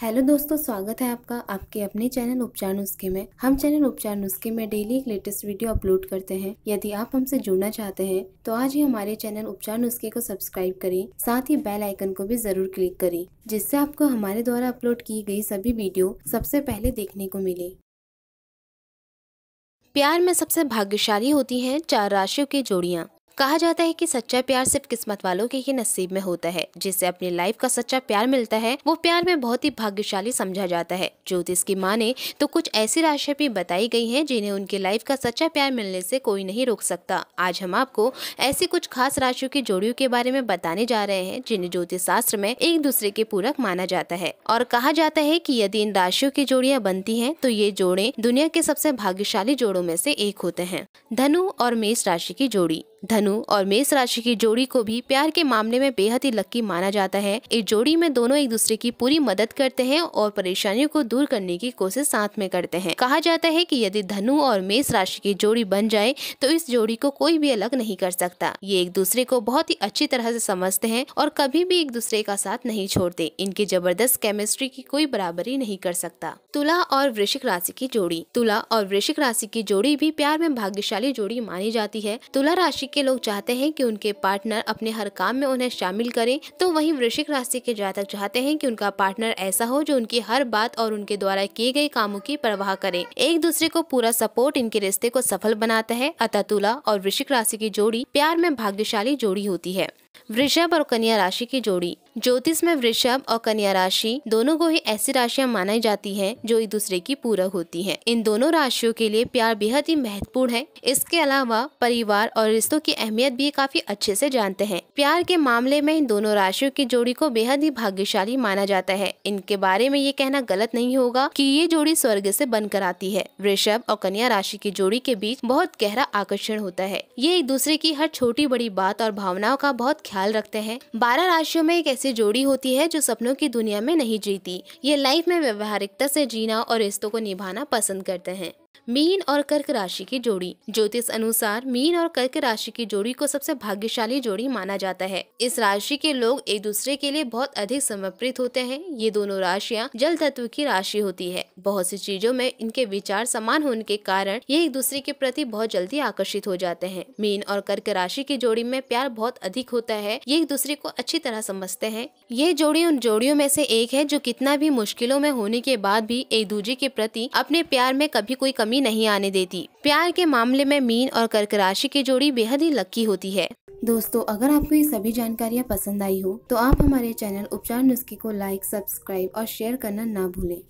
Hello दोस्तों स्वागत है आपका आपके अपने चैनल उपचार नुस्खे में हम चैनल उपचार नुस्खे में डेली एक लेटेस्ट वीडियो अपलोड करते हैं यदि आप हमसे जुड़ना चाहते हैं तो आज ही हमारे चैनल उपचार नुस्खे को सब्सक्राइब करें साथ ही बेल आइकन को भी जरूर क्लिक करें जिससे आपको हमारे द्वारा अपलोड की गई सभी वीडियो सबसे पहले देखने को मिले प्यार में सबसे भाग्यशाली होती है चार राशियों की जोड़ियाँ कहा जाता है कि सच्चा प्यार सिर्फ किस्मत वालों के ही नसीब में होता है जिसे अपनी लाइफ का सच्चा प्यार मिलता है वो प्यार में बहुत ही भाग्यशाली समझा जाता है ज्योतिष की माने तो कुछ ऐसी राशियां भी बताई गई हैं जिन्हें उनकी लाइफ का सच्चा प्यार मिलने से कोई नहीं रोक सकता आज हम आपको ऐसी कुछ खास राशियों की जोड़ियों के बारे में बताने जा रहे हैं जिन्हें ज्योतिष शास्त्र में एक दूसरे के पूरक माना जाता है और कहा जाता है की यदि इन राशियों की जोड़ियाँ बनती है तो ये जोड़े दुनिया के सबसे भाग्यशाली जोड़ों में से एक होते हैं धनु और मेष राशि की जोड़ी धनु और मेष राशि की जोड़ी को भी प्यार के मामले में बेहद ही लक्की माना जाता है इस जोड़ी में दोनों एक दूसरे की पूरी मदद करते हैं और परेशानियों को दूर करने की कोशिश साथ में करते हैं कहा जाता है कि यदि धनु और मेष राशि की जोड़ी बन जाए तो इस जोड़ी को कोई भी अलग नहीं कर सकता ये एक दूसरे को बहुत ही अच्छी तरह से समझते हैं और कभी भी एक दूसरे का साथ नहीं छोड़ते इनकी जबरदस्त केमिस्ट्री की कोई बराबरी नहीं कर सकता तुला और वृश्चिक राशि की जोड़ी तुला और वृश्चिक राशि की जोड़ी भी प्यार में भाग्यशाली जोड़ी मानी जाती है तुला राशि के लोग चाहते हैं कि उनके पार्टनर अपने हर काम में उन्हें शामिल करें तो वहीं वृश्चिक राशि के जातक चाहते हैं कि उनका पार्टनर ऐसा हो जो उनकी हर बात और उनके द्वारा किए गए कामों की परवाह करे एक दूसरे को पूरा सपोर्ट इनके रिश्ते को सफल बनाता है अतः तुला और वृश्चिक राशि की जोड़ी प्यार में भाग्यशाली जोड़ी होती है वृषभ और कन्या राशि की जोड़ी ज्योतिष में वृषभ और कन्या राशि दोनों को ही ऐसी राशियां मानी जाती हैं जो एक दूसरे की पूरक होती हैं। इन दोनों राशियों के लिए प्यार बेहद ही महत्वपूर्ण है इसके अलावा परिवार और रिश्तों की अहमियत भी काफी अच्छे से जानते हैं प्यार के मामले में इन दोनों राशियों की जोड़ी को बेहद ही भाग्यशाली माना जाता है इनके बारे में ये कहना गलत नहीं होगा की ये जोड़ी स्वर्ग ऐसी बनकर आती है वृषभ और कन्या राशि की जोड़ी के बीच बहुत गहरा आकर्षण होता है ये एक दूसरे की हर छोटी बड़ी बात और भावनाओं का बहुत ख्याल ख्याल रखते हैं बारह राशियों में एक ऐसी जोड़ी होती है जो सपनों की दुनिया में नहीं जीती ये लाइफ में व्यवहारिकता से जीना और रिश्तों को निभाना पसंद करते हैं मीन और कर्क राशि की जोड़ी ज्योतिष अनुसार मीन और कर्क राशि की जोड़ी को सबसे भाग्यशाली जोड़ी माना जाता है इस राशि के लोग एक दूसरे के लिए बहुत अधिक समर्पित होते हैं ये दोनों राशियाँ जल तत्व की राशि होती है बहुत सी चीजों में इनके विचार समान होने के कारण ये एक दूसरे के प्रति बहुत जल्दी आकर्षित हो जाते हैं मीन और कर्क राशि की जोड़ी में प्यार बहुत अधिक होता है ये एक दूसरे को अच्छी तरह समझते हैं ये जोड़ी उन जोड़ियों में से एक है जो कितना भी मुश्किलों में होने के बाद भी एक दूसरे के प्रति अपने प्यार में कभी कोई कमी कमी नहीं आने देती प्यार के मामले में मीन और कर्क राशि की जोड़ी बेहद ही लक्की होती है दोस्तों अगर आपको ये सभी जानकारियाँ पसंद आई हो तो आप हमारे चैनल उपचार नुस्खे को लाइक सब्सक्राइब और शेयर करना ना भूलें